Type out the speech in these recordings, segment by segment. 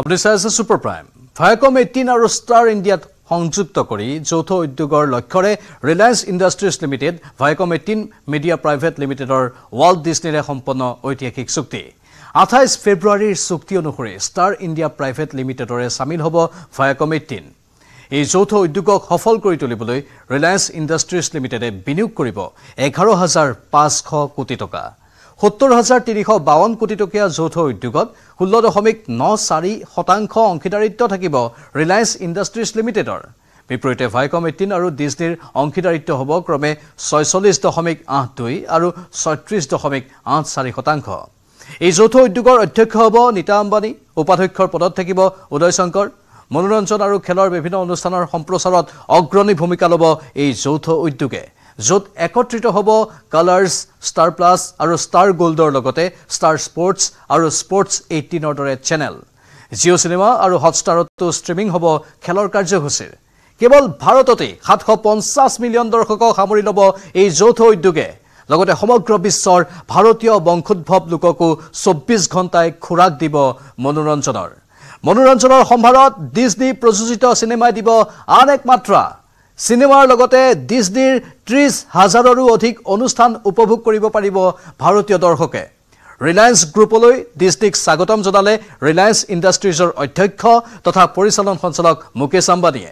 আপুনি চাই আছে ছুপাৰ প্ৰাইম ভায়কম এইটিন আৰু ষ্টাৰ ইণ্ডিয়াত সংযুক্ত কৰি যৌথ উদ্যোগৰ লক্ষ্যৰে Reliance industries limited Viacom eighteen media private লিমিটেডৰ ৱাল্ড ডিজনীৰে সম্পন্ন ঐতিহাসিক চুক্তি আঠাইছ ফেব্ৰুৱাৰীৰ চুক্তি অনুসৰি ষ্টাৰ ইণ্ডিয়া প্ৰাইভেট লিমিটেডৰে চামিল হ'ব ভায়কম এইটিন এই যৌথ উদ্যোগক সফল কৰি তুলিবলৈ ৰিলায়েন্স ইণ্ডাষ্ট্ৰিজ লিমিটেডে বিনিয়োগ কৰিব এঘাৰ হাজাৰ পাঁচশ কোটি টকা সত্তৰ হাজাৰ তিনিশ বাৱন্ন কোটি টকীয়া যৌথ উদ্যোগত ষোল্ল দশমিক ন চাৰি শতাংশ অংশীদাৰিত্ব থাকিব ৰিলায়েন্স ইণ্ডাষ্ট্ৰিজ লিমিটেডৰ বিপৰীতে ভাইকম এইটিন আৰু ডিজনীৰ অংশীদাৰিত্ব হ'ব ক্ৰমে ছয়চল্লিছ দশমিক আঠ দুই আৰু ছয়ত্ৰিছ দশমিক আঠ চাৰি শতাংশ এই যৌথ উদ্যোগৰ অধ্যক্ষ হ'ব নীতা আম্বানী উপাধ্যক্ষৰ পদত থাকিব উদয় শংকৰ মনোৰঞ্জন আৰু খেলৰ বিভিন্ন অনুষ্ঠানৰ সম্প্ৰচাৰত অগ্ৰণী ভূমিকা ল'ব এই যৌথ উদ্যোগে য'ত একত্ৰিত হ'ব কালাৰ্ছ ষ্টাৰ প্লাছ আৰু ষ্টাৰ গোল্ডৰ লগতে ষ্টাৰ স্পৰ্টছ আৰু স্পৰ্টছ এইটিনৰ দৰে চেনেল জিঅ' চিনেমা আৰু হটষ্টাৰতো ষ্ট্ৰিমিং হ'ব খেলৰ কাৰ্যসূচীৰ কেৱল ভাৰততে সাতশ পঞ্চাছ মিলিয়ন দৰ্শকক সামৰি ল'ব এই যৌথ উদ্যোগে লগতে সমগ্ৰ বিশ্বৰ ভাৰতীয় বংশোদ্ভৱ লোককো চৌব্বিছ ঘণ্টাই খোৰাক দিব মনোৰঞ্জনৰ মনোৰঞ্জনৰ সম্ভাৰত ডিজনী প্ৰযোজিত চিনেমাই দিব আন এক চিনেমাৰ লগতে ডিজনীৰ ত্ৰিশ হাজাৰৰো অধিক অনুষ্ঠান উপভোগ কৰিব পাৰিব ভাৰতীয় দৰ্শকে ৰিলায়েন্স গ্ৰুপলৈ ডিজনীক স্বাগতম জনালে ৰিলায়েন্স ইণ্ডাষ্ট্ৰিজৰ অধ্যক্ষ তথা পৰিচালন সঞ্চালক মুকেশ আম্বানীয়ে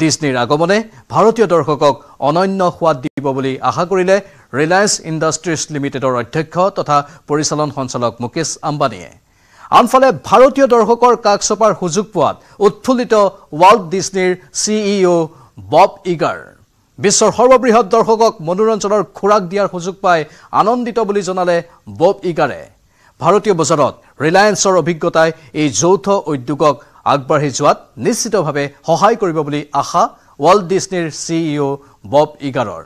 ডিজনীৰ আগমনে ভাৰতীয় দৰ্শকক অনন্য সোৱাদ দিব বুলি আশা কৰিলে ৰিলায়েন্স ইণ্ডাষ্ট্ৰিজ লিমিটেডৰ অধ্যক্ষ তথা পৰিচালন সঞ্চালক মুকেশ আম্বানীয়ে আনফালে ভাৰতীয় দৰ্শকৰ কাষ চপাৰ সুযোগ পোৱাত উৎফুল্লিত ৱাল্ড ডিজনীৰ চি ই বব ইগাৰ বিশ্বৰ সৰ্ববৃহৎ দৰ্শকক মনোৰঞ্জনৰ খোৰাক দিয়াৰ সুযোগ পাই আনন্দিত বুলি জনালে বব ইগাৰে ভাৰতীয় বজাৰত ৰিলায়েন্সৰ অভিজ্ঞতাই এই যৌথ উদ্যোগক আগবাঢ়ি যোৱাত নিশ্চিতভাৱে সহায় কৰিব বুলি আশা ৱৰ্ল্ড ডিজনীৰ চি ই অ' বব ইগাৰৰ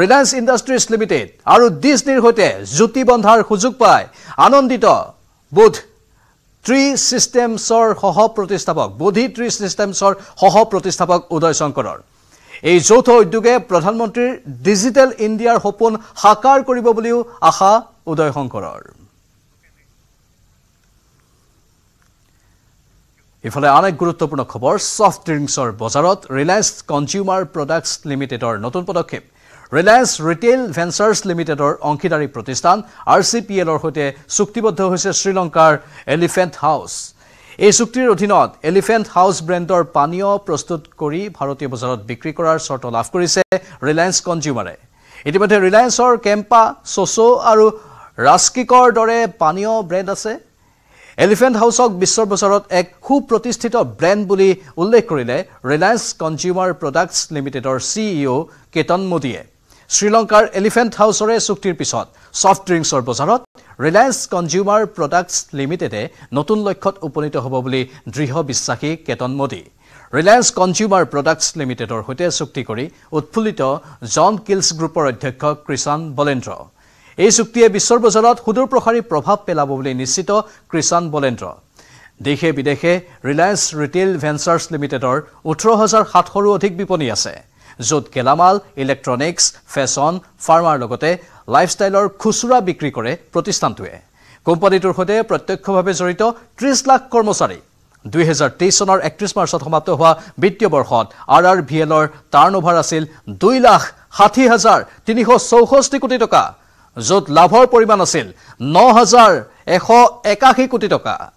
ৰিলায়েন্স ইণ্ডাষ্ট্ৰিজ লিমিটেড আৰু ডিজনীৰ সৈতে জুতি বন্ধাৰ সুযোগ পাই আনন্দিত বোধ ট্ৰি ছিষ্টেমছৰ সহ প্ৰতিষ্ঠাপক বোধি ট্ৰি ছিষ্টেমছৰ সহ প্ৰতিষ্ঠাপক উদয় শংকৰৰ এই যৌথ উদ্যোগে প্ৰধানমন্ত্ৰীৰ ডিজিটেল ইণ্ডিয়াৰ সপোন সাকাৰ কৰিব বুলিও আশা উদয় শংকৰৰ ইফালে আন এক গুৰুত্বপূৰ্ণ খবৰ ছফ্ট ড্ৰিংকছৰ বজাৰত ৰিলায়েন্স কনজিউমাৰ প্ৰডাক্টছ লিমিটেডৰ নতুন পদক্ষেপ ৰিলায়েন্স ৰিটেইল ভেঞ্চাৰ্ছ লিমিটেডৰ অংশীদাৰী প্ৰতিষ্ঠান আৰ চি পি এলৰ সৈতে চুক্তিবদ্ধ হৈছে শ্ৰীলংকাৰ এলিফেণ্ট হাউচ এই চুক্তিৰ অধীনত এলিফেণ্ট হাউচ ব্ৰেণ্ডৰ পানীয় প্ৰস্তুত কৰি ভাৰতীয় বজাৰত বিক্ৰী কৰাৰ চৰ্ত লাভ কৰিছে ৰিলায়েন্স কনজিউমাৰে ইতিমধ্যে ৰিলায়েন্সৰ কেম্পা চ'চো আৰু ৰাস্কিকৰ দৰে পানীয় ব্ৰেণ্ড আছে এলিফেণ্ট হাউচক বিশ্বৰ বজাৰত এক সুপ্ৰতিষ্ঠিত ব্ৰেণ্ড বুলি উল্লেখ কৰিলে ৰিলায়েন্স কনজিউমাৰ প্ৰডাক্টছ লিমিটেডৰ চি ই অ' কেতন মোদীয়ে শ্ৰীলংকাৰ এলিফেণ্ট হাউসৰে চুক্তিৰ পিছত ছফ্ট ড্ৰিংকছৰ বজাৰত ৰিলায়েন্স কনজিউমাৰ প্ৰডাক্টছ লিমিটেডে নতুন লক্ষ্যত উপনীত হব বুলি দৃঢ় বিশ্বাসী কেতন মোদী ৰিলায়েন্স কনজিউমাৰ প্ৰডাক্টছ লিমিটেডৰ সৈতে চুক্তি কৰি উৎফুল্লিত জন কিলছ গ্ৰুপৰ অধ্যক্ষ কৃষাণ বলেন্দ্ৰ এই চুক্তিয়ে বিশ্বৰ বাজাৰত সুদূৰপ্ৰসাৰী প্ৰভাৱ পেলাব বুলি নিশ্চিত কৃষাণ বলেন্দ্ৰ দেশে বিদেশে ৰিলায়েন্স ৰিটেইল ভেঞ্চাৰ্ছ লিমিটেডৰ ওঠৰ হাজাৰ সাতশৰো অধিক বিপণী আছে য'ত গেলামাল ইলেক্ট্ৰনিকছ ফেশ্বন ফাৰ্মাৰ লগতে লাইফষ্টাইলৰ খুচুৰা বিক্ৰী কৰে প্ৰতিষ্ঠানটোৱে কোম্পানীটোৰ সৈতে প্ৰত্যক্ষভাৱে জড়িত ত্ৰিছ লাখ কৰ্মচাৰী দুহেজাৰ তেইছ চনৰ একত্ৰিছ মাৰ্চত সমাপ্ত হোৱা বিত্তীয় বৰ্ষত আৰ আৰ ভি এলৰ টাৰ্ণ অভাৰ আছিল দুই লাখ ষাঠি হাজাৰ তিনিশ চৌষষ্ঠি কোটি টকা য'ত লাভৰ পৰিমাণ আছিল ন হাজাৰ এশ একাশী কোটি টকা